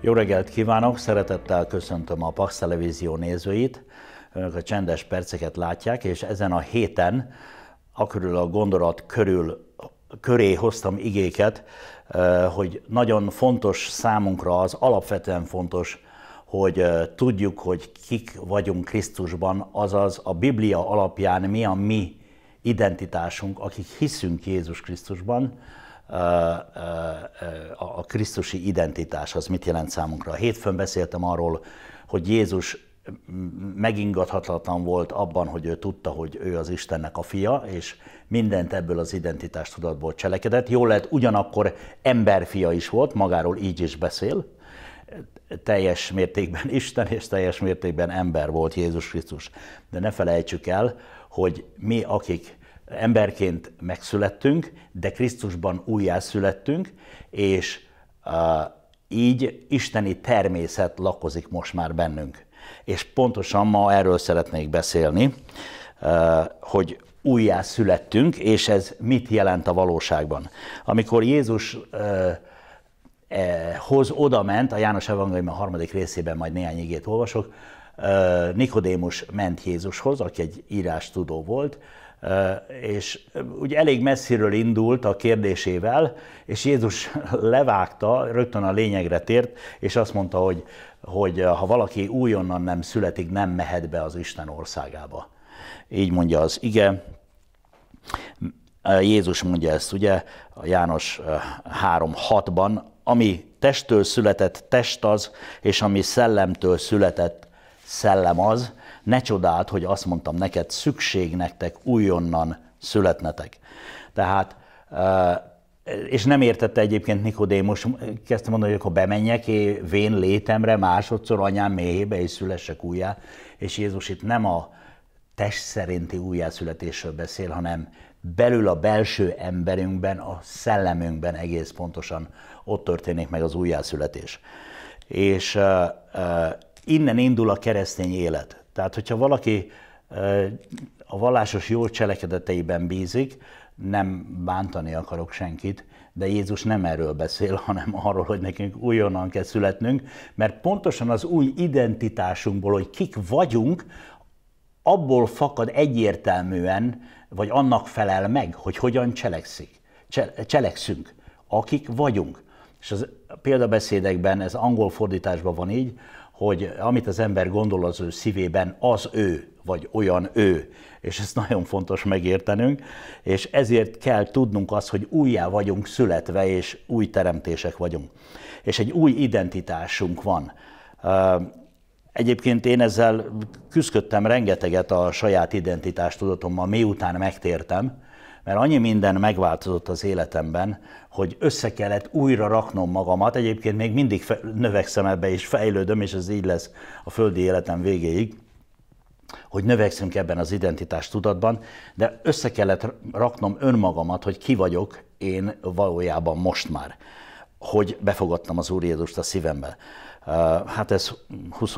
Jó reggelt kívánok, szeretettel köszöntöm a Pax Televízió nézőit. Önök a csendes perceket látják, és ezen a héten, akörül a gondolat körül, köré hoztam igéket, eh, hogy nagyon fontos számunkra, az alapvetően fontos, hogy eh, tudjuk, hogy kik vagyunk Krisztusban, azaz a Biblia alapján mi a mi identitásunk, akik hiszünk Jézus Krisztusban, a krisztusi identitás az mit jelent számunkra. Hétfőn beszéltem arról, hogy Jézus megingathatatlan volt abban, hogy ő tudta, hogy ő az Istennek a fia, és mindent ebből az identitás tudatból cselekedett. Jól lehet, ugyanakkor emberfia is volt, magáról így is beszél, teljes mértékben Isten és teljes mértékben ember volt Jézus Krisztus. De ne felejtsük el, hogy mi, akik emberként megszülettünk, de Krisztusban újjászülettünk, és uh, így isteni természet lakozik most már bennünk. És pontosan ma erről szeretnék beszélni, uh, hogy újjászülettünk, és ez mit jelent a valóságban. Amikor Jézus uh, hoz oda ment, a János Evangélium a harmadik részében majd néhány igét olvasok, Nikodémus ment Jézushoz, aki egy írás tudó volt, és ugye elég messziről indult a kérdésével, és Jézus levágta, rögtön a lényegre tért, és azt mondta, hogy, hogy ha valaki újonnan nem születik, nem mehet be az Isten országába. Így mondja az ige. Jézus mondja ezt, ugye, a János 3.6-ban, ami testtől született, test az, és ami szellemtől született, szellem az, ne csodáld, hogy azt mondtam neked, szükség nektek újonnan születnetek. Tehát, és nem értette egyébként Nikodémus, kezdte mondani, hogy akkor bemenjek én vén létemre másodszor anyám méhébe, és szülessek újjá. És Jézus itt nem a test szerinti újjászületésről beszél, hanem belül a belső emberünkben, a szellemünkben egész pontosan ott történik meg az újjászületés. És Innen indul a keresztény élet. Tehát, hogyha valaki a vallásos jó cselekedeteiben bízik, nem bántani akarok senkit, de Jézus nem erről beszél, hanem arról, hogy nekünk újonnan kell születnünk, mert pontosan az új identitásunkból, hogy kik vagyunk, abból fakad egyértelműen, vagy annak felel meg, hogy hogyan cselekszik, cselekszünk, akik vagyunk. És az példabeszédekben, ez angol fordításban van így, hogy amit az ember gondol az ő szívében, az ő, vagy olyan ő. És ezt nagyon fontos megértenünk, és ezért kell tudnunk azt, hogy újjá vagyunk születve, és új teremtések vagyunk. És egy új identitásunk van. Egyébként én ezzel küzdködtem rengeteget a saját identitástudatommal, miután megtértem, mert annyi minden megváltozott az életemben, hogy össze kellett újra raknom magamat, egyébként még mindig növekszem ebbe és fejlődöm, és ez így lesz a földi életem végéig, hogy növekszünk ebben az identitás tudatban, de össze kellett raknom önmagamat, hogy ki vagyok én valójában most már hogy befogadtam az Úr Jézust a szívembe. Hát ez 20,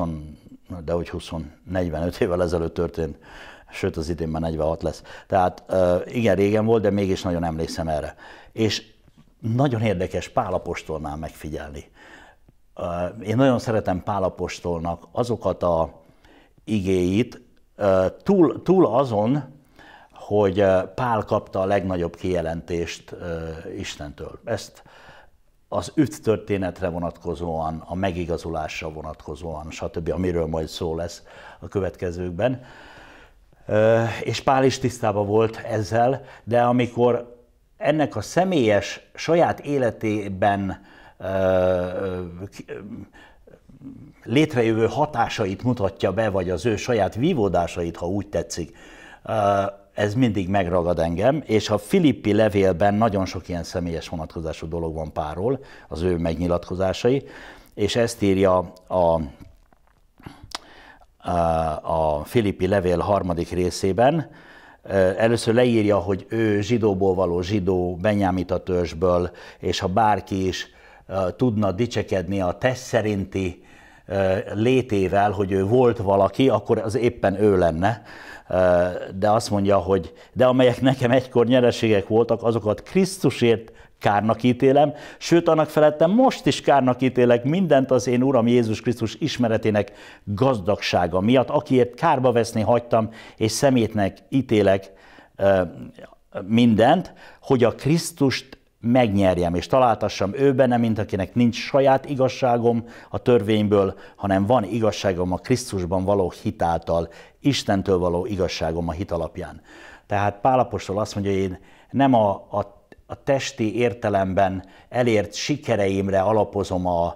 de hogy 20, 45 évvel ezelőtt történt, sőt az idén már 46 lesz. Tehát igen, régen volt, de mégis nagyon emlékszem erre. És nagyon érdekes Pálapostolnál megfigyelni. Én nagyon szeretem Pálapostolnak azokat a igéit, túl, túl azon, hogy Pál kapta a legnagyobb kijelentést Istentől. Ezt az üt történetre vonatkozóan, a megigazulásra vonatkozóan, stb., amiről majd szó lesz a következőkben. És Pál is tisztában volt ezzel, de amikor ennek a személyes, saját életében létrejövő hatásait mutatja be, vagy az ő saját vívódásait, ha úgy tetszik, ez mindig megragad engem, és a Filippi levélben nagyon sok ilyen személyes vonatkozású dolog van párról, az ő megnyilatkozásai, és ezt írja a, a, a Filippi levél harmadik részében, Először leírja, hogy ő zsidóból való zsidó, benyámita törzsből, és ha bárki is tudna dicsekedni a tesz szerinti létével, hogy ő volt valaki, akkor az éppen ő lenne, de azt mondja, hogy de amelyek nekem egykor nyereségek voltak, azokat Krisztusért kárnak ítélem, sőt annak felettem most is kárnak ítélek mindent az én Uram Jézus Krisztus ismeretének gazdagsága miatt, akiért kárba veszni hagytam, és szemétnek ítélek mindent, hogy a Krisztust megnyerjem és találtassam ő benne, mint akinek nincs saját igazságom a törvényből, hanem van igazságom a Krisztusban való hitáltal, Istentől való igazságom a hit alapján. Tehát Pálapostól azt mondja, hogy én nem a, a, a testi értelemben elért sikereimre alapozom a,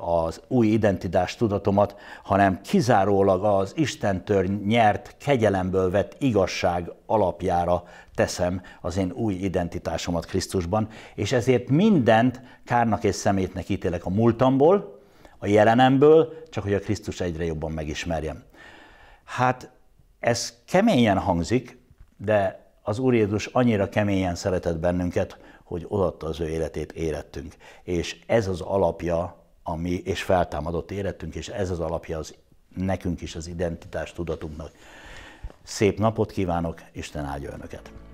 az új identitás tudatomat, hanem kizárólag az Istentől nyert, kegyelemből vett igazság alapjára teszem az én új identitásomat Krisztusban, és ezért mindent kárnak és szemétnek ítélek a múltamból, a jelenemből, csak hogy a Krisztus egyre jobban megismerjem. Hát ez keményen hangzik, de az Úr Jézus annyira keményen szeretett bennünket, hogy odatta az ő életét érettünk. És ez az alapja, ami, és feltámadott érettünk, és ez az alapja az nekünk is az identitás tudatunknak. Szép napot kívánok, Isten áldja Önöket!